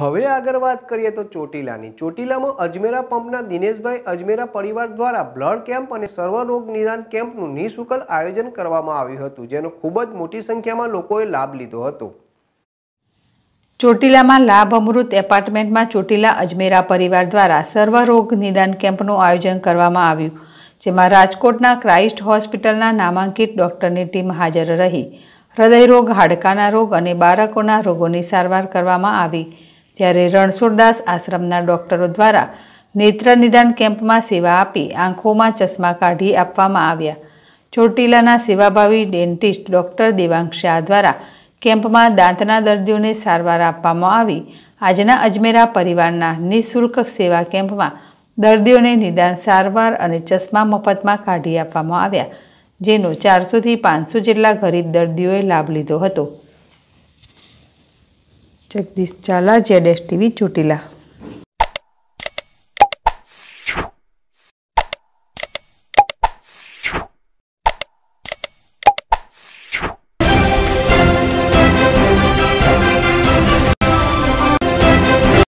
હવે આગળ વાત કરીએ તો ચોટીલાની ચોટીલામાં અજમેરા પંપના દિનેશભાઈ અજમેરા પરિવાર દ્વારા બ્લડ કેમ્પ અને સર્વરોગ નિદાન કેમ્પનું નિઃશુલ્ક આયોજન કરવામાં આવ્યું હતું જેનો ખૂબ જ મોટી સંખ્યામાં લોકોએ લાભ લીધો હતો ચોટીલામાં લાભ અમૃત એપાર્ટમેન્ટમાં ચોટીલા અજમેરા પરિવાર દ્વારા સર્વરોગ નિદાન કેમ્પનું આયોજન કરવામાં આવ્યું જેમાં રાજકોટના ક્રાઇસ્ટ હોસ્પિટલના નામાંકિત ડૉક્ટરની ટીમ હાજર રહી હૃદયરોગ હાડકાના રોગ અને બાળકોના રોગોની સારવાર કરવામાં આવી ત્યારે રણછોડદાસ આશ્રમના ડોક્ટરો દ્વારા નેત્ર નિદાન કેમ્પમાં સેવા આપી આંખોમાં ચશ્મા કાઢી આપવામાં આવ્યા ચોટીલાના સેવાભાવી ડેન્ટિસ્ટ ડૉક્ટર દેવાંગ શાહ દ્વારા કેમ્પમાં દાંતના દર્દીઓને સારવાર આપવામાં આવી આજના અજમેરા પરિવારના નિઃશુલ્ક સેવા કેમ્પમાં દર્દીઓને નિદાન સારવાર અને ચશ્મા મફતમાં કાઢી આપવામાં આવ્યા જેનો ચારસોથી પાંચસો જેટલા ગરીબ દર્દીઓએ લાભ લીધો હતો Jagdish Jhala Z S TV Chotila